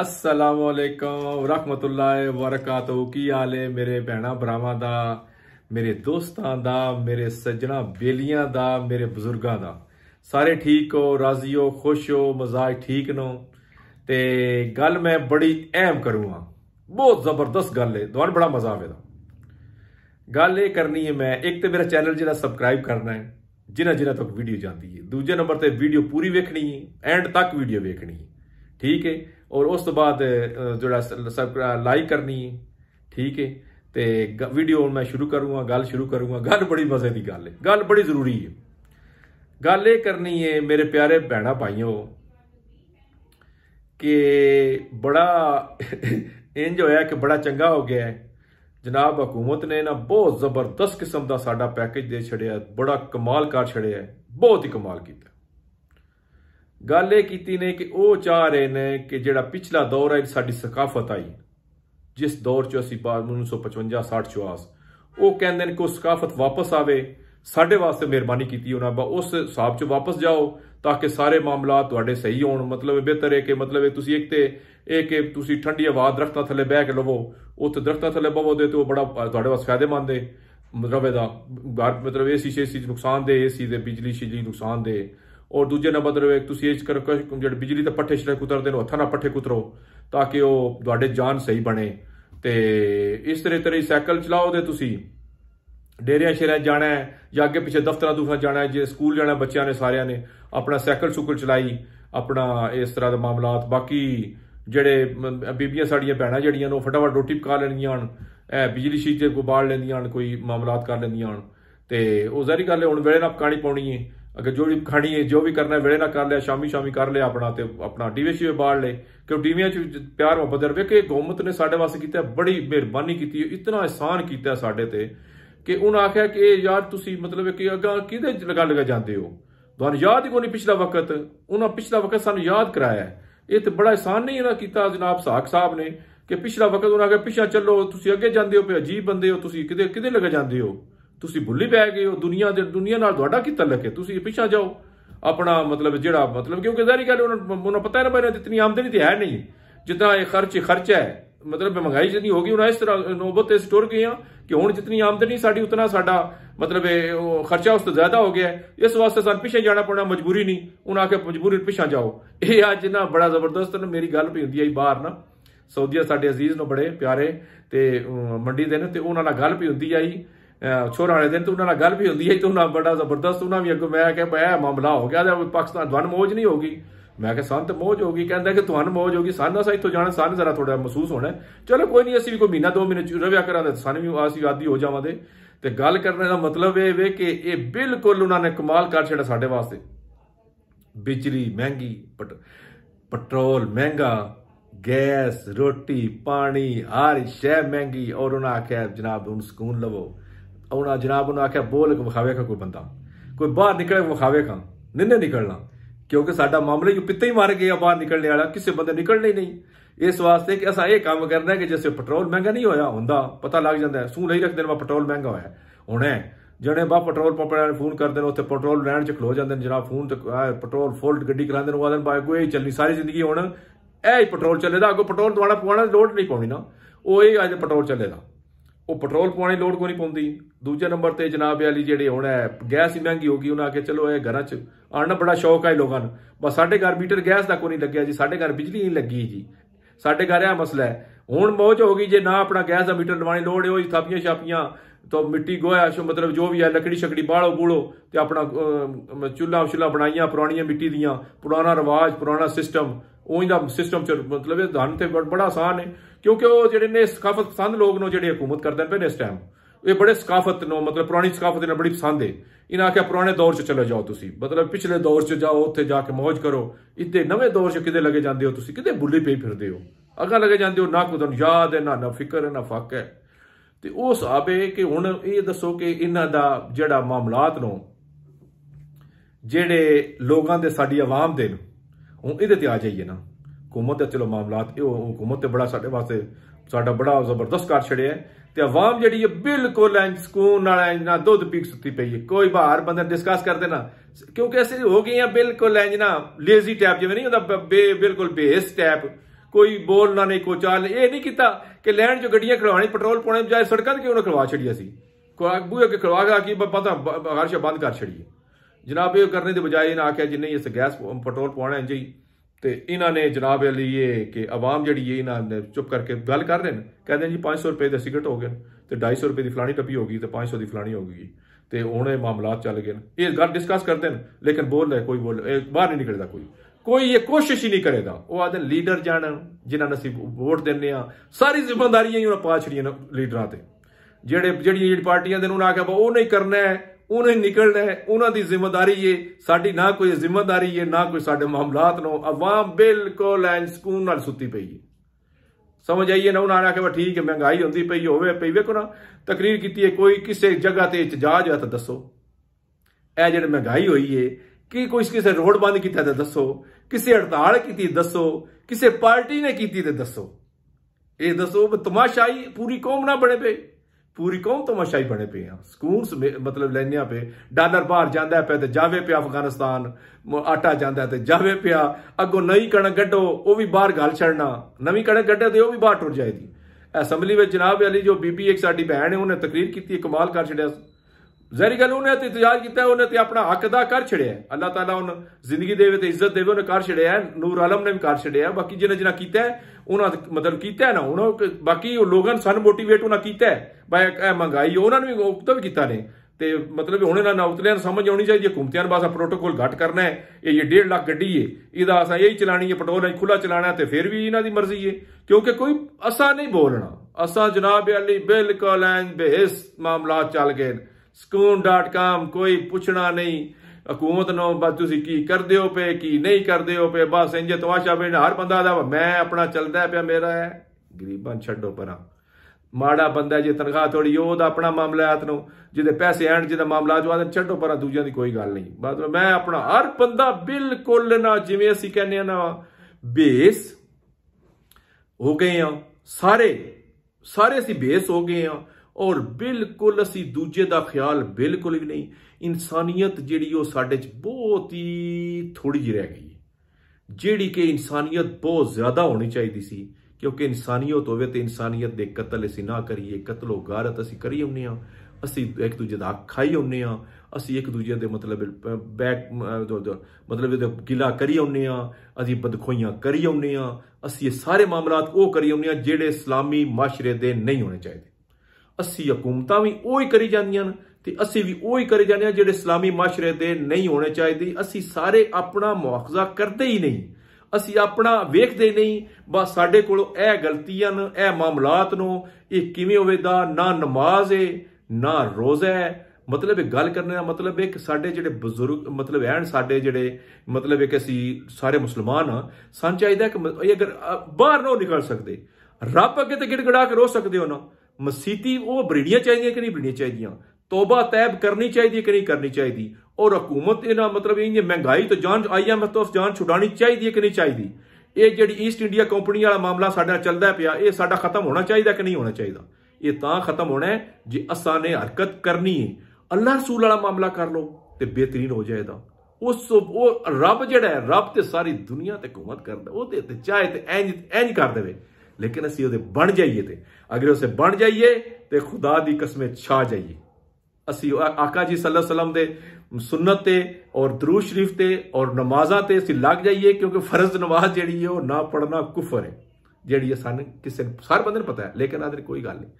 ਅਸਲਾਮੁਅਲੈਕਮ ਰਹਿਮਤੁਲਾਹਿ ਵਰਕਾਤੋ ਕੀ ਹਾਲ ਹੈ ਮੇਰੇ ਭੈਣਾ ਭਰਾਵਾਂ ਦਾ ਮੇਰੇ ਦੋਸਤਾਂ ਦਾ ਮੇਰੇ ਸੱਜਣਾ ਬੇਲੀਆਂ ਦਾ ਮੇਰੇ ਬਜ਼ੁਰਗਾਂ ਦਾ ਸਾਰੇ ਠੀਕ ਹੋ ਰਾਜ਼ੀ ਹੋ ਖੁਸ਼ ਹੋ ਮਜ਼ਾਜ ਠੀਕ ਨੋ ਤੇ ਗੱਲ ਮੈਂ ਬੜੀ ਅਹਿਮ ਕਰੂੰਗਾ ਬਹੁਤ ਜ਼ਬਰਦਸਤ ਗੱਲ ਹੈ ਤੁਹਾਨੂੰ ਬੜਾ ਮਜ਼ਾ ਆਵੇਗਾ ਗੱਲ ਇਹ ਕਰਨੀ ਹੈ ਮੈਂ ਇੱਕ ਤੇ ਮੇਰਾ ਚੈਨਲ ਜਿਹੜਾ ਸਬਸਕ੍ਰਾਈਬ ਕਰਨਾ ਹੈ ਜਿਨ੍ਹਾਂ ਜਿਨ੍ਹਾਂ ਤੱਕ ਵੀਡੀਓ ਜਾਂਦੀ ਹੈ ਦੂਜੇ ਨੰਬਰ ਤੇ ਵੀਡੀਓ ਪੂਰੀ ਵੇਖਣੀ ਹੈ ਐਂਡ ਤੱਕ ਵੀਡੀਓ ਵੇਖਣੀ ਹੈ ਠੀਕ ਹੈ ਔਰ ਉਸ ਤੋਂ ਬਾਅਦ ਜਿਹੜਾ ਸਭ ਲਾਈਕ ਕਰਨੀ ਠੀਕ ਹੈ ਤੇ ਵੀਡੀਓ ਮੈਂ ਸ਼ੁਰੂ ਕਰੂੰਗਾ ਗੱਲ ਸ਼ੁਰੂ ਕਰੂੰਗਾ ਗੱਲ ਬੜੀ ਮਜ਼ੇ ਦੀ ਗੱਲ ਹੈ ਗੱਲ ਬੜੀ ਜ਼ਰੂਰੀ ਹੈ ਗੱਲ ਇਹ ਕਰਨੀ ਹੈ ਮੇਰੇ ਪਿਆਰੇ ਭੈਣਾ ਭਾਈਓ ਕਿ ਬੜਾ ਇੰਜ ਹੋਇਆ ਕਿ ਬੜਾ ਚੰਗਾ ਹੋ ਗਿਆ ਜਨਾਬ ਹਕੂਮਤ ਨੇ ਨਾ ਬਹੁਤ ਜ਼ਬਰਦਸਤ ਕਿਸਮ ਦਾ ਸਾਡਾ ਪੈਕੇਜ ਦੇ ਛੜਿਆ ਬੜਾ ਕਮਾਲ ਕਰ ਛੜਿਆ ਬਹੁਤ ਹੀ ਕਮਾਲ ਕੀਤਾ ਗੱਲ ਇਹ ਕੀਤੀ ਨੇ ਕਿ ਉਹ ਚਾਹ ਰਹੇ ਨੇ ਕਿ ਜਿਹੜਾ ਪਿਛਲਾ ਦੌਰ ਹੈ ਸਾਡੀ ਸਕਾਫਤ ਆਈ ਜਿਸ ਦੌਰ 'ਚ ਅਸੀਂ 1955 60 ਆਸ ਉਹ ਕਹਿੰਦੇ ਨੇ ਕਿ ਉਹ ਸਕਾਫਤ ਵਾਪਸ ਆਵੇ ਸਾਡੇ ਵਾਸਤੇ ਮਿਹਰਬਾਨੀ ਕੀਤੀ ਉਹਨਾਂ ਬਾ ਉਸ ਹਿਸਾਬ 'ਚ ਵਾਪਸ ਜਾਓ ਤਾਂ ਕਿ ਸਾਰੇ ਮਾਮਲਾ ਤੁਹਾਡੇ ਸਹੀ ਹੋਣ ਮਤਲਬ ਬਿਹਤਰ ਹੈ ਕਿ ਮਤਲਬ ਤੁਸੀਂ ਇੱਕ ਤੇ ਇਹ ਕਿ ਤੁਸੀਂ ਠੰਡੀ ਹਵਾ ਦਰਖਤਾਂ ਥੱਲੇ ਬਹਿ ਕੇ ਲਵੋ ਉੱਥੇ ਦਰਖਤਾਂ ਥੱਲੇ ਦੇ ਤੇ ਉਹ ਬੜਾ ਤੁਹਾਡੇ ਵਾਸਤੇ ਫਾਇਦੇਮੰਦ ਹੈ ਮਤਲਬ ਇਹਦਾ ਮਤਲਬ ਇਹ ਸੀ ਸੀ ਨੁਕਸਾਨ ਦੇ ਸੀ ਦੇ ਬਿਜਲੀ ਸ਼ਿਜਲੀ ਨੁਕਸਾਨ ਦੇ ਔਰ ਦੂਜੇ ਨੰਬਰ ਤੇ ਤੁਸੀਂ ਇਹ ਕਰੋ ਕਿ ਜਿਹੜੇ ਬਿਜਲੀ ਦੇ ਪੱਠੇ ਛਲੇ ਕੁਤਰਦੇ ਨੇ ਹੱਥਾਂ ਨਾਲ ਪੱਠੇ ਕੁਤਰੋ ਤਾਂ ਕਿ ਉਹ ਤੁਹਾਡੇ ਜਾਨ ਸਹੀ ਬਣੇ ਤੇ ਇਸ ਤਰ੍ਹਾਂ ਤਰ੍ਹਾਂ ਸਾਈਕਲ ਚਲਾਓ ਤੇ ਤੁਸੀਂ ਡੇਰਿਆਂ ਸ਼ਹਿਰਾਂ ਜਾਣਾ ਹੈ ਜਾਂ ਅੱਗੇ ਪਿੱਛੇ ਦਫ਼ਤਰਾਂ ਦੂਫਾ ਜਾਣਾ ਹੈ ਜੇ ਸਕੂਲ ਜਾਣਾ ਬੱਚਿਆਂ ਨੇ ਸਾਰਿਆਂ ਨੇ ਆਪਣਾ ਸਾਈਕਲ ਸੁਕਲ ਚਲਾਈ ਆਪਣਾ ਇਸ ਤਰ੍ਹਾਂ ਦੇ ਮਾਮਲਾਤ ਬਾਕੀ ਜਿਹੜੇ ਬੀਬੀਆਂ ਸਾਡੀਆਂ ਭੈਣਾਂ ਜਿਹੜੀਆਂ ਨੇ ਉਹ ਫਟਾਫਟ ਰੋਟੀ ਪਕਾ ਲੈਣੀਆਂ ਹਨ ਬਿਜਲੀ ਸ਼ੀਸ਼ੇ ਕੋ ਬਾੜ ਲੈਣੀਆਂ ਹਨ ਕੋਈ ਮਾਮਲਾਤ ਕਰ ਲੈਣੀਆਂ ਹਨ ਤੇ ਉਹ ਜ਼ਰੀ ਗੱਲ ਹੈ ਹੁਣ ਵੇਲੇ ਨਾਲ ਪਕਾਣੀ ਪਾਉਣੀ ਹੈ ਅਗਰ ਜੋ ਵੀ ਖਾਣੀ ਹੈ ਜੋ ਵੀ ਕਰਨਾ ਵੇਲੇ ਨਾਲ ਕਰ ਲਿਆ ਸ਼ਾਮੀ ਸ਼ਾਮੀ ਕਰ ਲਿਆ ਆਪਣਾ ਤੇ ਆਪਣਾ ਟੀਵੀ ਸ਼ੀਵੇ ਬਾੜ ਲੇ ਕਿਉਂ ਟੀਵੀਆਂ ਚ ਪਿਆਰ ਮੁਹੱਬਤ ਰਵੇ ਕਿ ਗੌਮਤ ਨੇ ਸਾਡੇ ਵਾਸਤੇ ਕੀਤਾ ਬੜੀ ਮਿਹਰਬਾਨੀ ਕੀਤੀ ਇਤਨਾ ਅਹਿਸਾਨ ਕੀਤਾ ਸਾਡੇ ਤੇ ਕਿ ਉਹਨਾਂ ਆਖਿਆ ਕਿ ਯਾਰ ਤੁਸੀਂ ਮਤਲਬ ਕਿ ਅਗਾ ਕਿਹਦੇ ਲਗਾ ਲਗਾ ਜਾਂਦੇ ਹੋ ਤੁਹਾਨੂੰ ਯਾਦ ਹੀ ਕੋਈ ਨਹੀਂ ਪਿਛਲਾ ਵਕਤ ਉਹਨਾਂ ਪਿਛਲਾ ਵਕਤ ਸਾਨੂੰ ਯਾਦ ਕਰਾਇਆ ਇਹ ਤੇ ਬੜਾ ਅਹਿਸਾਨ ਨਹੀਂ ਇਹਨਾਂ ਕੀਤਾ ਜਨਾਬ ਸਾਖ ਸਾਹਿਬ ਨੇ ਕਿ ਪਿਛਲਾ ਵਕਤ ਉਹਨਾਂ ਆਖਿਆ ਪਿਛਾ ਚੱਲੋ ਤੁਸੀਂ ਅੱਗੇ ਜਾਂਦੇ ਹੋ ਪਏ ਅਜੀਬ ਬੰਦੇ ਹੋ ਤੁਸੀਂ ਕਿਤੇ ਕਿਤੇ ਲਗਾ ਜਾਂਦੇ ਹੋ ਤੁਸੀਂ ਭੁੱਲੀ ਪੈ ਗਏ ਹੋ ਦੁਨੀਆ ਦੇ ਦੁਨੀਆ ਨਾਲ ਤੁਹਾਡਾ ਕੀ ਤਲਕ ਹੈ ਤੁਸੀਂ ਪਿੱਛਾ ਜਾਓ ਆਪਣਾ ਮਤਲਬ ਜਿਹੜਾ ਮਤਲਬ ਕਿਉਂਕਿ ਜ਼ਾਰੀ ਗੱਲ ਉਹਨਾਂ ਨੂੰ ਪਤਾ ਨਾ ਪੈਣਾ ਜਿੰਨੀ ਆਮਦਨੀ ਤੇ ਹੈ ਨਹੀਂ ਜਿੱਦਾਂ ਇਹ ਖਰਚ ਖਰਚ ਹੈ ਮਤਲਬ ਮਹਿੰਗਾਈ ਜਿੰਨੀ ਹੋ ਗਈ ਉਹਨਾਂ ਇਸ ਤਰ੍ਹਾਂ ਨੋਬਤ ਤੇ ਸਟੋਰ ਗਈਆਂ ਕਿ ਹੁਣ ਜਿੰਨੀ ਆਮਦਨੀ ਸਾਡੀ ਉਤਨਾ ਸਾਡਾ ਮਤਲਬ ਇਹ ਖਰਚਾ ਉਸ ਤੋਂ ਜ਼ਿਆਦਾ ਹੋ ਗਿਆ ਇਸ ਵਾਸਤੇ ਸਾਨੂੰ ਪਿੱਛੇ ਜਾਣਾ ਪੈਣਾ ਮਜਬੂਰੀ ਨਹੀਂ ਉਹਨਾਂ ਆ ਕੇ ਮਜਬੂਰੀ ਪਿੱਛਾ ਜਾਓ ਇਹ ਅੱਜ ਨਾ ਬੜਾ ਜ਼ਬਰਦਸਤ ਨੇ ਮੇਰੀ ਗੱਲ ਪਈ ਹੁੰਦੀ ਹੈ ਬਾਹਰ ਨਾ ਸਾਊਦੀਆ ਸਾਡੇ ਅਜ਼ੀਜ਼ ਨੂੰ ਬੜੇ ਪਿਆਰੇ ਤੇ ਮੰਡੀ ਦੇ ਨੇ ਤੇ ਉਹਨਾਂ ਨਾਲ ਗੱਲ ਵੀ ਹੁੰਦੀ ਆਈ ਛੋਰਾ ਵਾਲੇ ਦਿਨ ਤੇ ਉਹਨਾਂ ਨਾਲ ਗੱਲ ਵੀ ਹੁੰਦੀ ਹੈ ਤੇ ਉਹਨਾਂ ਬੜਾ ਜ਼ਬਰਦਸਤ ਉਹਨਾਂ ਵੀ ਅੱਗੇ ਮੈਂ ਕਿਹਾ ਇਹ ਮਾਮਲਾ ਹੋ ਗਿਆ ਤੇ ਪਾਕਿਸਤਾਨ ਦਵਨ ਮੋਜ ਨਹੀਂ ਹੋਗੀ ਮੈਂ ਕਿਹਾ ਸੰਤ ਮੋਜ ਹੋਗੀ ਕਹਿੰਦਾ ਕਿ ਤੁਹਾਨੂੰ ਮੋਜ ਹੋਗੀ ਸਾਨੂੰ ਅਸਾਂ ਇੱਥੋਂ ਜਾਣਾ ਸਾਨੂੰ ਜ਼ਰਾ ਥੋੜਾ ਮਹਿਸੂਸ ਹੋਣਾ ਚਲੋ ਕੋਈ ਨਹੀਂ ਅਸੀਂ ਵੀ ਕੋਈ ਮਹੀਨਾ ਦੋ ਮਹੀਨੇ ਚ ਰਵਿਆ ਕਰਾਂਗੇ ਸਾਨੂੰ ਵੀ ਆਸੀ ਆਦੀ ਹੋ ਜਾਵਾਂਗੇ ਤੇ ਗੱਲ ਕਰਨ ਦਾ ਮਤਲਬ ਇਹ ਵੇ ਕਿ ਇਹ ਬਿਲਕੁਲ ਉਹਨਾਂ ਨੇ ਕਮਾਲ ਕਰ ਛੜਾ ਸਾਡੇ ਵਾਸਤੇ ਬਿਜਲੀ ਮਹਿੰਗੀ ਪੈਟਰੋਲ ਮਹਿੰਗਾ ਗੈਸ ਰੋਟੀ ਪਾਣੀ ਹਰ ਸ਼ੈ ਮਹਿੰਗੀ ਔਰ ਉਹਨਾਂ ਆਖਿਆ ਜਨਾਬ ਹੁਣ ਸਕੂਨ ਲਵੋ ਆਉਣਾ ਜਨਾਬ ਨੂੰ ਆਖਿਆ ਬੋਲ ਕੇ ਕਾ ਕੋਈ ਬੰਦਾ ਕੋਈ ਬਾਹਰ ਨਿਕਲੇ ਕਾ ਨਿੰਨੇ ਨਿਕਲਣਾ ਕਿਉਂਕਿ ਸਾਡਾ ਮਾਮਲਾ ਹੀ ਪਿੱਤੇ ਹੀ ਮਾਰ ਗਿਆ ਬਾਹਰ ਨਿਕਲਣੇ ਵਾਲਾ ਕਿਸੇ ਬੰਦੇ ਨਿਕਲਣਾ ਹੀ ਨਹੀਂ ਇਸ ਵਾਸਤੇ ਕਿ ਅਸਾਂ ਇਹ ਕੰਮ ਕਰਦੇ ਆ ਕਿ ਜਿਵੇਂ ਪੈਟਰੋਲ ਮਹਿੰਗਾ ਨਹੀਂ ਹੋਇਆ ਹੁੰਦਾ ਪਤਾ ਲੱਗ ਜਾਂਦਾ ਹੈ ਸੂ ਲਈ ਰੱਖਦੇ ਨੇ ਪੈਟਰੋਲ ਮਹਿੰਗਾ ਹੋਇਆ ਹੁਣੇ ਜਿਹੜੇ ਬਾ ਪੈਟਰੋਲ ਪੰਪ ਵਾਲੇ ਨੂੰ ਫੋਨ ਕਰਦੇ ਨੇ ਉੱਥੇ ਪੈਟਰੋਲ ਲੈਣ ਚ ਖਲੋ ਜਾਂਦੇ ਨੇ ਜਿਹੜਾ ਫੋਨ ਤੇ ਪੈਟਰੋਲ ਫੋਲਡ ਗੱਡੀ ਕਰਾਉਂਦੇ ਨੇ ਉਹਦੇ ਬਾਈ ਕੋਈ ਚੱਲਣੀ ਸਾਰੀ ਜ਼ਿੰਦਗੀ ਹੁਣ ਇਹ ਪੈਟਰੋਲ ਚੱਲੇਦਾ ਅੱਗੋਂ ਪੈਟਰੋਲ ਦਵਾਣਾ ਪਵਾਣਾ ਲੋਡ ਨਹੀਂ ਪਾਉਣੀ ਨਾ ਉਹ ਇਹ ਅੱਜ ਪੈਟਰੋਲ ਚੱਲੇਦਾ ਉਹ ਪੈਟਰੋਲ ਪਾਣੀ ਲੋੜ ਕੋਈ ਨਹੀਂ ਪਉਂਦੀ ਦੂਜੇ ਨੰਬਰ ਤੇ ਜਨਾਬ ਵਾਲੀ ਜਿਹੜੇ ਹੁਣ ਹੈ ਗੈਸ ਹੀ ਮਹਿੰਗੀ ਹੋ ਗਈ ਉਹਨਾਂ ਆਕੇ ਚਲੋ ਇਹ ਘਰਾਂ 'ਚ ਆਣ ਬੜਾ ਸ਼ੌਕ ਹੈ ਲੋਕਾਂ ਨੂੰ ਬਸ ਸਾਡੇ ਘਰ ਮੀਟਰ ਗੈਸ ਦਾ ਕੋਈ ਨਹੀਂ ਲੱਗਿਆ ਜੀ ਸਾਡੇ ਘਰ ਬਿਜਲੀ ਨਹੀਂ ਲੱਗੀ ਜੀ ਸਾਡੇ ਘਰ ਆ ਮਸਲਾ ਹੈ ਹੁਣ ਮੌਜ ਹੋ ਗਈ ਜੇ ਨਾ ਆਪਣਾ ਗੈਸ ਦਾ ਮੀਟਰ ਲਵਾਣੀ ਲੋੜ ਹੈ ਉਹ ਥਾਪੀਆਂ ਛਾਪੀਆਂ ਤਾਂ ਮਿੱਟੀ ਗੋਇਆ ਸ਼ੋ ਮਤਲਬ ਜੋ ਵੀ ਹੈ ਲੱਕੜੀ ਛਕੜੀ ਬਾਲੋ ਬੂਲੋ ਤੇ ਆਪਣਾ ਚੁੱਲ੍ਹਾ ਉਛਲਾ ਬਣਾਈਆਂ ਪੁਰਾਣੀਆਂ ਮਿੱਟੀ ਦੀਆਂ ਪੁਰਾਣਾ ਰਿਵਾਜ ਪੁਰਾਣਾ ਸਿਸਟਮ ਉਹ ਇਹਦਾ ਸਿਸਟਮ ਚ ਮਤਲਬ ਇਹ ਧਨ ਤੇ ਬੜਾ ਆਸਾਨ ਹੈ ਕਿਉਂਕਿ ਉਹ ਜਿਹੜੇ ਨੇ ਸਕਾਫਤ ਪਸੰਦ ਲੋਕ ਨੇ ਜਿਹੜੇ ਹਕੂਮਤ ਕਰਦੇ ਪਏ ਨੇ ਇਸ ਟਾਈਮ ਇਹ ਬੜੇ ਸਕਾਫਤ ਨੂੰ ਮਤਲਬ ਪੁਰਾਣੀ ਸਕਾਫਤ ਨੇ ਬੜੀ ਪਸੰਦ ਹੈ ਇਹਨਾਂ ਆਖਿਆ ਪੁਰਾਣੇ ਦੌਰ 'ਚ ਚਲੇ ਜਾਓ ਤੁਸੀਂ ਮਤਲਬ ਪਿਛਲੇ ਦੌਰ 'ਚ ਜਾਓ ਉੱਥੇ ਜਾ ਕੇ ਮौज ਕਰੋ ਇੱਥੇ ਨਵੇਂ ਦੌਰ 'ਚ ਕਿਤੇ ਲੱਗੇ ਜਾਂਦੇ ਹੋ ਤੁਸੀਂ ਕਿਤੇ ਬੁੱਲੇ ਪਈ ਫਿਰਦੇ ਹੋ ਅਗਾ ਲੱਗੇ ਜਾਂਦੇ ਹੋ ਨਾ ਕੋਈ ਤੁਹਾਨੂੰ ਯਾਦ ਹੈ ਨਾ ਨਾ ਫਿਕਰ ਹੈ ਨਾ ਫੱਕ ਹੈ ਤੇ ਉਹ ਹਿਸਾਬ ਹੈ ਕਿ ਹੁਣ ਇਹ ਦੱਸੋ ਕਿ ਇਹਨਾਂ ਦਾ ਜਿਹੜਾ ਮਾਮਲਾਤ ਨੂੰ ਜਿਹੜੇ ਲੋਕਾਂ ਦੇ ਸਾਡੀ ਆਵਾਮ ਦੇ ਨੂੰ हूँ ये तो आ जाइए ना हुकूमत है चलो मामलात यो हुकूमत ते बड़ा साढ़े वास्ते साढ़ा बड़ा जबरदस्त कर छड़े है ਤੇ ਆਵਾਮ ਜਿਹੜੀ ਹੈ ਬਿਲਕੁਲ ਐਂ ਸਕੂਨ ਨਾਲ ਐਂ ਨਾ ਦੁੱਧ ਪੀ ਕੇ ਸੁੱਤੀ ਪਈ ਹੈ ਕੋਈ ਬਾਹਰ ਬੰਦਾ ਡਿਸਕਸ ਕਰਦੇ ਨਾ ਕਿਉਂਕਿ ਅਸੀਂ ਹੋ ਗਏ ਆ ਬਿਲਕੁਲ ਐਂ ਨਾ ਲੇਜ਼ੀ ਟੈਪ ਜਿਵੇਂ ਨਹੀਂ ਹੁੰਦਾ ਬੇ ਬਿਲਕੁਲ ਬੇਸ ਟੈਪ ਕੋਈ ਬੋਲਣਾ ਨਹੀਂ ਕੋ ਚਾਲ ਇਹ ਨਹੀਂ ਕੀਤਾ ਕਿ ਲੈਣ ਜੋ ਗੱਡੀਆਂ ਖੜਵਾਣੀ ਪੈਟਰੋਲ ਪਾਉਣੇ ਬਜਾਏ ਸੜਕਾਂ ਤੇ ਕਿਉਂ ਨਾ ਖੜਵਾ ਛੜੀਆ ਸੀ ਕੋਈ ਅੱਗੂ ਅੱਗੇ ਖੜਵਾ ਕੇ ਪਤਾ ਹਰ ਸ਼ਾ ਬੰਦ ਕਰ ਛੜੀਏ ਜਨਾਬ ਇਹ ਕਰਨ ਦੀ ਬਜਾਏ ਇਹਨਾਂ ਆਖਿਆ ਜਿੰਨੇ ਇਸ ਗੈਸ ਪੈਟਰੋਲ ਪਵਾਉਣਾ ਜੀ ਤੇ ਇਹਨਾਂ ਨੇ ਜਨਾਬ ਲਈ ਇਹ ਕਿ ਆਵਾਮ ਜਿਹੜੀ ਹੈ ਇਹਨਾਂ ਨੇ ਚੁੱਪ ਕਰਕੇ ਗੱਲ ਕਰ ਰਹੇ ਨੇ ਕਹਿੰਦੇ ਜੀ 500 ਰੁਪਏ ਦਾ ਸਿਗਰਟ ਹੋ ਗਿਆ ਤੇ 250 ਰੁਪਏ ਦੀ ਫਲਾਣੀ ਟੱਪੀ ਹੋ ਗਈ ਤੇ 500 ਦੀ ਫਲਾਣੀ ਹੋ ਗਈ ਤੇ ਹੁਣ ਇਹ ਮਾਮਲਾਤ ਚੱਲ ਗਏ ਨੇ ਇਹ ਗੱਲ ਡਿਸਕਸ ਕਰਦੇ ਨੇ ਲੇਕਿਨ ਬੋਲ ਰਿਹਾ ਕੋਈ ਬੋਲ ਬਾਹਰ ਨਹੀਂ ਨਿਕਲਦਾ ਕੋਈ ਕੋਈ ਇਹ ਕੋਸ਼ਿਸ਼ ਹੀ ਨਹੀਂ ਕਰੇਗਾ ਉਹ ਆਦਨ ਲੀਡਰ ਜਾਣ ਜਿਨ੍ਹਾਂ ਨੂੰ ਅਸੀਂ ਵੋਟ ਦਿੰਨੇ ਆ ਸਾਰੀ ਜ਼ਿੰਮੇਵਾਰੀਆਂ ਹੀ ਉਹਨਾਂ ਪਾ ਛੜੀਆਂ ਲੀਡਰਾਂ ਤੇ ਜਿਹੜੇ ਜਿਹੜੀ ਜਿਹੜੀ ਪਾਰਟੀਆਂ ਦੇ ਉਹਨਾਂ ਆਖਿਆ ਉਹ ਨਹੀਂ ਕਰਨਾ ਹੈ ਉਹਨੇ ਨਿਕਲਣਾ ਹੈ ਉਹਨਾਂ ਦੀ ਜ਼ਿੰਮੇਵਾਰੀ ਏ ਸਾਡੀ ਨਾ ਕੋਈ ਜ਼ਿੰਮੇਵਾਰੀ ਏ ਨਾ ਕੋਈ ਸਾਡੇ ਮਾਮਲਾਤ ਨੂੰ ਆਵਾਮ ਬਿਲਕੁਲ ਐਨ ਸਕੂਨ ਨਾਲ ਸੁੱਤੀ ਪਈ ਏ ਸਮਝ ਆਈਏ ਨਾ ਉਹਨਾਂ ਆ ਕੇ ਵਾ ਠੀਕ ਹੈ ਮਹਿੰਗਾਈ ਹੁੰਦੀ ਪਈ ਹੋਵੇ ਪਈ ਵੇਖੋ ਨਾ ਤਕਰੀਰ ਕੀਤੀ ਹੈ ਕੋਈ ਕਿਸੇ ਜਗ੍ਹਾ ਤੇ ਇਤਜਾਜ ਹੈ ਤਾਂ ਦੱਸੋ ਇਹ ਜਿਹੜੇ ਮਹਿੰਗਾਈ ਹੋਈ ਏ ਕਿ ਕੋਈ ਕਿਸੇ ਰੋਡ ਬੰਦ ਕੀਤਾ ਤਾਂ ਦੱਸੋ ਕਿਸੇ ਹੜਤਾਲ ਕੀਤੀ ਦੱਸੋ ਕਿਸੇ ਪਾਰਟੀ ਨੇ ਕੀਤੀ ਤੇ ਦੱਸੋ ਇਹ ਦੱਸੋ ਤਮਾਸ਼ਾਈ ਪੂਰੀ ਕੌਮ ਨਾ ਬਣੇ ਪਏ ਪੂਰੀ ਕੌਮ ਤਮਾਸ਼ਾਈ ਬਣੇ ਪਏ ਆ ਸਕੂਲਸ ਮਤਲਬ ਲੈਣਿਆ ਪਏ ਡਾਲਰ ਬਾਹਰ ਜਾਂਦਾ ਪਿਆ ਤੇ ਜਾਵੇ ਪਿਆ ਅਫਗਾਨਿਸਤਾਨ ਆਟਾ ਜਾਂਦਾ ਤੇ ਜਾਵੇ ਪਿਆ ਅੱਗੋਂ ਨਈ ਕਣ ਗੱਡੋ ਉਹ ਵੀ ਬਾਹਰ ਗੱਲ ਛੜਨਾ ਨਵੀਂ ਕਣ ਗੱਡੇ ਤੇ ਉਹ ਵੀ ਬਾਹਰ ਟੁੱਟ ਜਾਏਗੀ ਅਸੈਂਬਲੀ ਵਿੱਚ ਜਨਾਬ ਅਲੀ ਜੋ ਬੀਬੀ ਇੱਕ ਸਾਡੀ ਭੈਣ ਹੈ ਉਹਨੇ ਤਕਰੀਰ ਕੀਤੀ ਕਮਾਲ ਕਰ ਛੜਿਆ ਜ਼ਹਿਰੀ ਗੱਲ ਉਹਨੇ ਤੇ ਇਤਿਹਾਸ ਕੀਤਾ ਉਹਨੇ ਤੇ ਆਪਣਾ ਹੱਕ ਦਾ ਕਰ ਛੜਿਆ ਅੱਲਾਹ ਤਾਲਾ ਉਹਨੂੰ ਜ਼ਿੰਦਗੀ ਦੇਵੇ ਤੇ ਇੱਜ਼ਤ ਦੇਵੇ ਉਹਨੇ ਕਰ ਛੜਿਆ ਨੂਰ ਆਲਮ ਨੇ ਵੀ ਕਰ ਛੜਿਆ ਬਾਕੀ ਜਿਹਨੇ ਜਿਹਨਾਂ ਕੀਤਾ ਉਹਨਾਂ ਮਤਲਬ ਕੀਤਾ ਨਾ ਉਹਨਾਂ ਬਾਕੀ ਉਹ ਲੋਗਨ ਸਨ ਮੋਟੀਵੇਟ ਉਹਨਾਂ ਕੀਤਾ ਬਾਈ ਇਹ ਮੰਗਾਈ ਉਹਨਾਂ ਨੂੰ ਵੀ ਉਪਤਾ ਵੀ ਕੀਤਾ ਨੇ ਤੇ ਮਤਲਬ ਹੁਣ ਇਹਨਾਂ ਨਾਲ ਉਤਲਿਆਂ ਨੂੰ ਸਮਝ ਆਉਣੀ ਚਾਹੀਦੀ ਹੈ ਘੁੰਮਤਿਆਂ ਬਾਸਾ ਪ੍ਰੋਟੋਕੋਲ ਘਟ ਕਰਨਾ ਹੈ ਇਹ 1.5 ਲੱਖ ਗੱਡੀ ਹੈ ਇਹਦਾ ਅਸਾਂ ਇਹ ਚਲਾਣੀ ਹੈ ਪਟੋਲ ਅਜ ਖੁੱਲਾ ਚਲਾਣਾ ਤੇ ਫਿਰ ਵੀ ਇਹਨਾਂ ਦੀ ਮਰਜ਼ੀ ਹੈ ਕਿਉਂਕਿ ਕੋਈ ਅਸਾਂ ਨਹੀਂ ਬੋਲਣਾ ਅਸਾਂ ਜਨਾਬ ਅਲੀ ਬਿਲਕੁਲ ਐਂ ਬੇਸ ਮਾਮਲਾ ਚੱਲ ਗਏ ਸਕੂਨ.com ਕੋਈ ਪੁੱਛਣਾ ਨਹੀਂ ਹਕੂਮਤ ਨੂੰ ਬਸ ਤੁਸੀਂ ਕੀ ਕਰਦੇ ਹੋ ਪਏ ਕੀ ਨਹੀਂ ਕਰਦੇ ਹੋ ਪਏ ਬਸ ਇੰਜੇ ਤਵਾਸ਼ਾ ਬਣ ਹਰ ਬੰਦਾ ਦਾ ਮੈਂ ਆਪਣਾ ਚੱਲਦਾ ਪਿਆ ਮੇਰਾ ਹੈ ਗਰੀਬਾਂ ਛੱਡੋ ਪਰਾਂ ਮਾੜਾ ਬੰਦਾ ਜੇ ਤਨਖਾਹ ਥੋੜੀ ਉਹ ਦਾ ਆਪਣਾ ਮਾਮਲਾ ਆਤ ਨੂੰ ਜਿਹਦੇ ਪੈਸੇ ਆਣ ਜਿਹਦਾ ਮਾਮਲਾ ਜਵਾਦ ਛੱਡੋ ਪਰਾਂ ਦੂਜਿਆਂ ਦੀ ਕੋਈ ਗੱਲ ਨਹੀਂ ਬਸ ਮੈਂ ਆਪਣਾ ਹਰ ਬੰਦਾ ਬਿਲਕੁਲ ਨਾ ਜਿਵੇਂ ਅਸੀਂ ਕਹਿੰਦੇ ਆ ਨਾ ਬੇਸ ਹੋ ਗਏ ਆ ਸਾਰੇ ਸਾਰੇ ਅਸੀਂ ਬੇਸ ਹੋ ਗਏ ਆ ਔਰ ਬਿਲਕੁਲ ਅਸੀਂ ਦੂਜੇ ਦਾ ਖਿਆਲ ਬਿਲਕੁਲ ਵੀ ਨਹੀਂ ਇਨਸਾਨੀਅਤ ਜਿਹੜੀ ਉਹ ਸਾਡੇ 'ਚ ਬਹੁਤ ਹੀ ਥੋੜੀ ਜਿਹੀ ਰਹਿ ਗਈ ਹੈ ਜਿਹੜੀ ਕਿ ਇਨਸਾਨੀਅਤ ਬਹੁਤ ਜ਼ਿਆਦਾ ਹੋਣੀ ਚਾਹੀਦੀ ਸੀ ਕਿਉਂਕਿ ਇਨਸਾਨੀਅਤ ਹੋਵੇ ਤੇ ਇਨਸਾਨੀਅਤ ਦੇ ਕਤਲ ਅਸੀਂ ਨਾ ਕਰੀਏ ਕਤਲੋ ਗਾਰਤ ਅਸੀਂ ਕਰੀ ਹੁੰਨੇ ਆ ਅਸੀਂ ਇੱਕ ਦੂਜੇ ਦਾ ਖਾਈ ਹੁੰਨੇ ਆ ਅਸੀਂ ਇੱਕ ਦੂਜੇ ਦੇ ਮਤਲਬ ਬੈਕ ਮਤਲਬ ਇਹ ਗਿਲਾ ਕਰੀ ਹੁੰਨੇ ਆ ਅਸੀਂ ਬਦਖੋਈਆਂ ਕਰੀ ਹੁੰਨੇ ਆ ਅਸੀਂ ਇਹ ਸਾਰੇ ਮਾਮਲਾਤ ਉਹ ਕਰੀ ਹੁੰਨੇ ਆ ਜਿਹੜੇ ਇਸਲਾਮੀ ਮਾਸ਼ਰੇ ਦੇ ਨਹੀਂ ਹੋਣੇ ਚਾਹੀਦੇ 80 ਹਕੂਮਤਾਂ ਵੀ ਉਹ ਹੀ ਕਰੀ ਜਾਂਦੀਆਂ ਨੇ ਤੇ ਅਸੀਂ ਵੀ ਉਹ ਹੀ ਕਰੀ ਜਾਂਦੇ ਆ ਜਿਹੜੇ ਇਸਲਾਮੀ ਮਾਸ਼ਰੇ ਦੇ ਨਹੀਂ ਹੋਣੇ ਚਾਹੀਦੇ ਅਸੀਂ ਸਾਰੇ ਆਪਣਾ ਮੁਆਖਜ਼ਾ ਕਰਦੇ ਹੀ ਨਹੀਂ ਅਸੀਂ ਆਪਣਾ ਵੇਖਦੇ ਨਹੀਂ ਬਸ ਸਾਡੇ ਕੋਲ ਇਹ ਗਲਤੀਆਂ ਨੇ ਇਹ ਮਾਮਲਾਤ ਨੂੰ ਇਹ ਕਿਵੇਂ ਦਾ ਨਾ ਨਮਾਜ਼ ਹੈ ਨਾ ਰੋਜ਼ਾ ਹੈ ਮਤਲਬ ਇਹ ਗੱਲ ਕਰਨ ਦਾ ਮਤਲਬ ਹੈ ਕਿ ਸਾਡੇ ਜਿਹੜੇ ਬਜ਼ੁਰਗ ਮਤਲਬ ਐਨ ਸਾਡੇ ਜਿਹੜੇ ਮਤਲਬ ਇਹ ਕਿ ਅਸੀਂ ਸਾਰੇ ਮੁਸਲਮਾਨ ਹਾਂ ਸਾਨੂੰ ਚਾਹੀਦਾ ਕਿ ਇਹ ਅਗਰ ਬਾਹਰ ਨਾ ਨਿਕਲ ਸਕਦੇ ਰੱਬ ਅੱਗੇ ਤੇ ਗਿੜਗੜਾ ਕੇ ਰੋ ਸਕਦੇ ਹੋ ਨਾ ਮਸੀਤੀ ਉਹ ਬਰੀੜੀਆਂ ਚਾਹੀਦੀਆਂ ਕਿ ਨਹੀਂ ਬਰੀੜੀਆਂ ਚਾਹੀਦੀਆਂ ਤੋਬਾ ਤੈਬ ਕਰਨੀ ਚਾਹੀਦੀ ਕਿ ਨਹੀਂ ਕਰਨੀ ਚਾਹੀਦੀ ਔਰ ਹਕੂਮਤ ਇਹਨਾਂ ਮਤਲਬ ਇਹ ਮਹਿੰਗਾਈ ਤੋਂ ਜਾਨ ਆਈਐਮਐਫ ਤੋਂ ਜਾਨ ਛੁਡਾਣੀ ਚਾਹੀਦੀ ਕਿ ਨਹੀਂ ਚਾਹੀਦੀ ਇਹ ਜਿਹੜੀ ਈਸਟ ਇੰਡੀਆ ਕੰਪਨੀ ਵਾਲਾ ਮਾਮਲਾ ਸਾਡੇ ਨਾਲ ਚੱਲਦਾ ਪਿਆ ਇਹ ਸਾਡਾ ਖਤਮ ਹੋਣਾ ਚਾਹੀਦਾ ਕਿ ਨਹੀਂ ਹੋਣਾ ਚਾਹੀਦਾ ਇਹ ਤਾਂ ਖਤਮ ਹੋਣਾ ਹੈ ਜੇ ਅਸਾਂ ਨੇ ਹਰਕਤ ਕਰਨੀ ਹੈ ਅੱਲਾ ਰਸੂਲ ਵਾਲਾ ਮਾਮਲਾ ਕਰ ਲੋ ਤੇ ਬਿਹਤਰੀਨ ਹੋ ਜਾਏਗਾ ਉਸ ਉਹ ਰੱਬ ਜਿਹੜਾ ਹੈ ਰੱਬ ਤੇ ਸਾਰੀ ਦੁਨੀਆ ਤੇ ਹਕੂਮਤ ਕਰਦਾ ਉਹਦੇ ਤੇ ਚਾਹੇ ਤੇ ਇੰਜ ਇੰਜ ਕਰ ਦੇਵੇ लेकिन असं वो बन जाइए थे अगर उसे बन जाइए तो खुदा की कस्में छा जाइए ਅਸੀਂ ਆਕਾ ਜੀ ਸੱਲੱਲਾਹੁ ਅਲੈਹਿ ਦੇ ਸੁਨਨਤ ਤੇ ਔਰ ਦਰੂਦ ਸ਼ਰੀਫ ਤੇ ਔਰ ਨਮਾਜ਼ਾਂ ਤੇ ਅਸੀਂ ਲੱਗ ਜਾਈਏ ਕਿਉਂਕਿ ਫਰਜ਼ ਨਮਾਜ਼ ਜਿਹੜੀ ਹੈ ਉਹ ਨਾ ਪੜਨਾ ਕੁਫਰ ਹੈ ਜਿਹੜੀ ਸਾਨੂੰ ਕਿਸੇ ਸਾਰ ਬੰਦੇ ਨੂੰ ਪਤਾ ਹੈ ਲੇਕਿਨ ਆਦਰ ਕੋਈ ਗੱਲ ਨਹੀਂ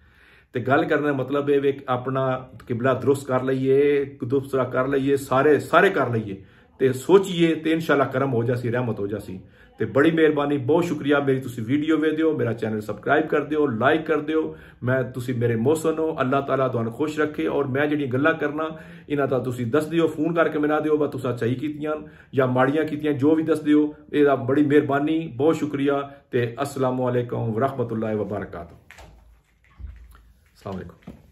ਤੇ ਗੱਲ ਕਰਨ ਦਾ ਮਤਲਬ ਇਹ ਵੀ ਆਪਣਾ ਕਿਬਲਾ ਦਰੁਸਤ ਕਰ ਲਈਏ ਦੂਸਰਾ ਕਰ ਲਈਏ ਸਾਰੇ ਸਾਰੇ ਕਰ ਲਈਏ ਤੇ ਸੋਚੀਏ ਤੇ ਇਨਸ਼ਾਅੱਲਾ ਕਰਮ ਹੋ ਜਾਸੀ ਰਹਿਮਤ ਹੋ ਜਾਸੀ ਤੇ ਬੜੀ ਮਿਹਰਬਾਨੀ ਬਹੁਤ ਸ਼ੁਕਰੀਆ ਮੇਰੀ ਤੁਸੀਂ ਵੀਡੀਓ ਵੇਖਦੇ ਹੋ ਮੇਰਾ ਚੈਨਲ ਸਬਸਕ੍ਰਾਈਬ ਕਰਦੇ ਹੋ ਲਾਈਕ ਕਰਦੇ ਹੋ ਮੈਂ ਤੁਸੀਂ ਮੇਰੇ ਮੋਸਨ ਹੋ ਅੱਲਾਹ ਤਾਲਾ ਤੁਹਾਨੂੰ ਖੁਸ਼ ਰੱਖੇ ਔਰ ਮੈਂ ਜਿਹੜੀ ਗੱਲਾਂ ਕਰਨਾ ਇਹਨਾਂ ਦਾ ਤੁਸੀਂ ਦੱਸ ਦਿਓ ਫੋਨ ਕਰਕੇ ਮੈਨਾਂ ਦਿਓ ਬਾ ਤੁਸੀਂ ਚਾਹੀ ਕੀਤੀਆਂ ਜਾਂ ਮਾੜੀਆਂ ਕੀਤੀਆਂ ਜੋ ਵੀ ਦੱਸ ਦਿਓ ਇਹਦਾ ਬੜੀ ਮਿਹਰਬਾਨੀ ਬਹੁਤ ਸ਼ੁਕਰੀਆ ਤੇ ਅਸਲਾਮੁਅਲੈਕਮ ਵਰਹਿਮਤੁਲਲਾਹ ਵਬਰਕਾਤੁਹ ਅਸਲਾਮ